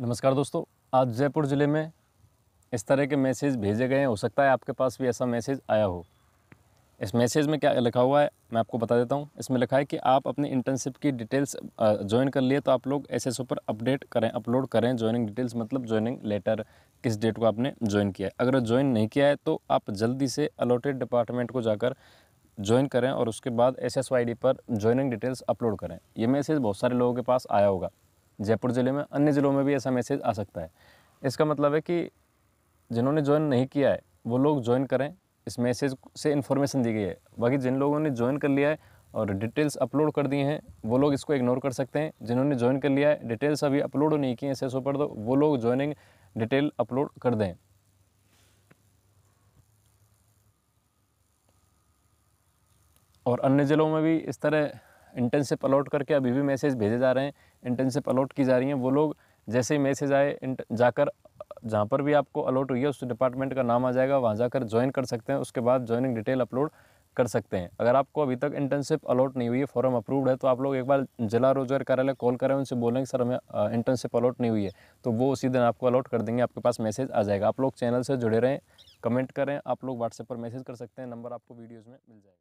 नमस्कार दोस्तों आज जयपुर ज़िले में इस तरह के मैसेज भेजे गए हैं हो सकता है आपके पास भी ऐसा मैसेज आया हो इस मैसेज में क्या लिखा हुआ है मैं आपको बता देता हूँ इसमें लिखा है कि आप अपनी इंटर्नशिप की डिटेल्स ज्वाइन कर लिए तो आप लोग एस पर अपडेट करें अपलोड करें ज्वाइनिंग डिटेल्स मतलब ज्वाइनिंग लेटर किस डेट को आपने ज्वाइन किया है अगर ज्वाइन नहीं किया है तो आप जल्दी से अलॉटेड डिपार्टमेंट को जाकर ज्वाइन करें और उसके बाद एस पर ज्वाइनिंग डिटेल्स अपलोड करें ये मैसेज बहुत सारे लोगों के पास आया होगा जयपुर ज़िले में अन्य ज़िलों में भी ऐसा मैसेज आ सकता है इसका मतलब है कि जिन्होंने ज्वाइन नहीं किया है वो लोग ज्वाइन करें इस मैसेज से इन्फॉर्मेशन दी गई है बाकी जिन लोगों ने ज्वाइन कर लिया है और डिटेल्स अपलोड कर दिए हैं वो लोग इसको इग्नोर कर सकते हैं जिन्होंने ज्वाइन कर लिया है डिटेल्स अभी अपलोड नहीं किए हैं सेसों पर तो वो लोग ज्वाइनिंग डिटेल अपलोड कर दें और अन्य ज़िलों में भी इस तरह इंटर्नशिप अलॉट करके अभी भी मैसेज भेजे जा रहे हैं इंटर्नशिप अलॉट की जा रही हैं वो लोग जैसे ही मैसेज आए जाकर जहाँ पर भी आपको अलॉट हुई है उस डिपार्टमेंट का नाम आ जाएगा वहाँ जाकर ज्वाइन कर सकते हैं उसके बाद ज्वाइनिंग डिटेल अपलोड कर सकते हैं अगर आपको अभी तक इंटर्नशिप अलॉट नहीं हुई है फॉर्म अप्रूव्ड है तो आप लोग एक बार जिला रोजगार कार्यालय कॉल करें उनसे बोलेंगे सर हमें इंटर्नशिप अलॉट नहीं हुई है तो वो उसी दिन आपको अलॉट कर देंगे आपके पास मैसेज आ जाएगा आप लोग चैनल से जुड़े रहें कमेंट करें आप लोग व्हाट्सएप पर मैसेज कर सकते हैं नंबर आपको वीडियोज़ में मिल जाएगा